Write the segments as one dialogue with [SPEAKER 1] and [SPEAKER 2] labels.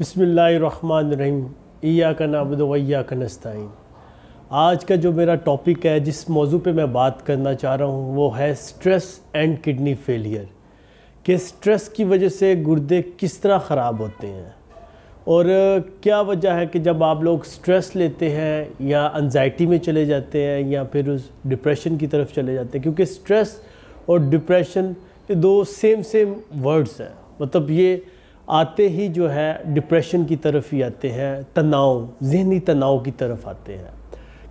[SPEAKER 1] बसमीम ईया का नाबद वैया का नस्ताइन आज का जो मेरा टॉपिक है जिस मौजू पे मैं बात करना चाह रहा हूँ वो है स्ट्रेस एंड किडनी फेलियर कि स्ट्रेस की वजह से गुर्दे किस तरह ख़राब होते हैं और क्या वजह है कि जब आप लोग स्ट्रेस लेते हैं या अनजाइटी में चले जाते हैं या फिर उस डिप्रेशन की तरफ चले जाते हैं क्योंकि स्ट्रेस और डिप्रेशन ये दो सेम सेम वर्ड्स हैं मतलब ये आते ही जो है डिप्रेशन की तरफ ही आते हैं तनाव जहनी तनाव की तरफ आते हैं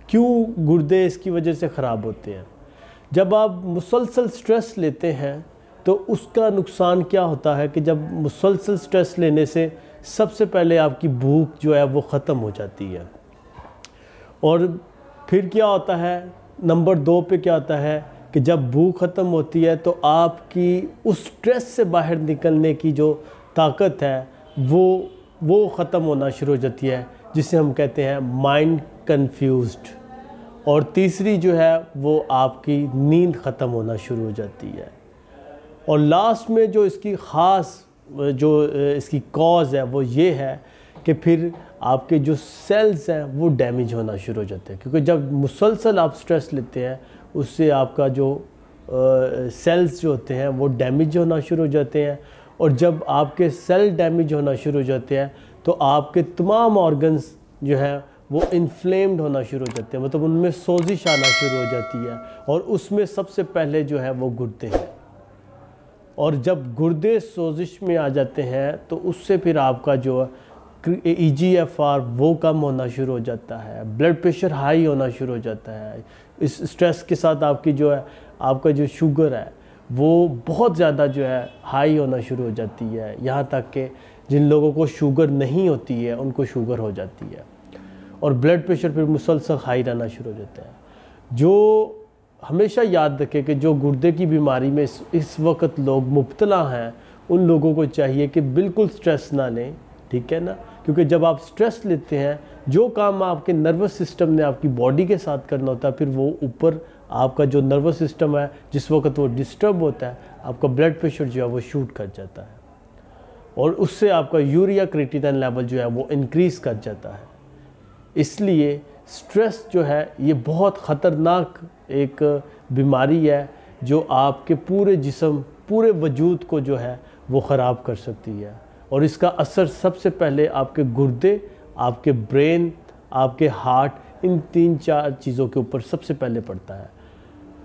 [SPEAKER 1] क्यों गुर्दे इसकी वजह से ख़राब होते हैं जब आप मुसलसल स्ट्रेस लेते हैं तो उसका नुकसान क्या होता है कि जब मुसलसल स्ट्रेस लेने से सबसे पहले आपकी भूख जो है वो ख़त्म हो जाती है और फिर क्या होता है नंबर दो पे क्या होता है कि जब भूख ख़त्म होती है तो आपकी उस स्ट्रेस से बाहर निकलने की जो ताकत है वो वो ख़त्म होना शुरू हो जाती है जिसे हम कहते हैं माइंड कन्फ्यूज और तीसरी जो है वो आपकी नींद ख़त्म होना शुरू हो जाती है और लास्ट में जो इसकी ख़ास जो इसकी कॉज है वो ये है कि फिर आपके जो सेल्स हैं वो डैमेज होना शुरू हो जाते हैं क्योंकि जब मुसलसल आप स्ट्रेस लेते हैं उससे आपका जो सेल्स जो होते हैं वो डैमेज होना शुरू हो जाते हैं और जब आपके सेल डैमेज होना शुरू हो जाते हैं तो आपके तमाम ऑर्गन्स जो हैं वो इन्फ्लेम्ड होना शुरू हो जाते हैं मतलब उनमें सोजिश आना शुरू हो जाती है और उसमें सबसे पहले जो है वो गुर्दे हैं और जब गुर्दे सोजिश में आ जाते हैं तो उससे फिर आपका जो ई जी एफ आर वो कम होना शुरू हो जाता है ब्लड प्रेशर हाई होना शुरू हो जाता है इस स्ट्रेस के साथ आपकी जो है आपका जो शुगर है वो बहुत ज़्यादा जो है हाई होना शुरू हो जाती है यहाँ तक कि जिन लोगों को शुगर नहीं होती है उनको शुगर हो जाती है और ब्लड प्रेशर फिर मुसलसल हाई रहना शुरू हो जाता है जो हमेशा याद रखें कि जो गुर्दे की बीमारी में इस, इस वक्त लोग मुबतला हैं उन लोगों को चाहिए कि बिल्कुल स्ट्रेस ना लें ठीक है ना क्योंकि जब आप स्ट्रेस लेते हैं जो काम आपके नर्वस सिस्टम ने आपकी बॉडी के साथ करना होता है फिर वो ऊपर आपका जो नर्वस सिस्टम है जिस वक्त वो डिस्टर्ब होता है आपका ब्लड प्रेशर जो है वो शूट कर जाता है और उससे आपका यूरिया क्रिटिटन लेवल जो है वो इनक्रीज़ कर जाता है इसलिए स्ट्रेस जो है ये बहुत ख़तरनाक एक बीमारी है जो आपके पूरे जिसम पूरे वजूद को जो है वो ख़राब कर सकती है और इसका असर सबसे पहले आपके गुर्दे आपके ब्रेन आपके हार्ट इन तीन चार चीज़ों के ऊपर सबसे पहले पड़ता है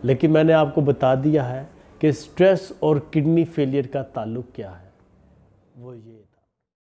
[SPEAKER 1] लेकिन मैंने आपको बता दिया है कि स्ट्रेस और किडनी फेलियर का ताल्लुक़ क्या है वो ये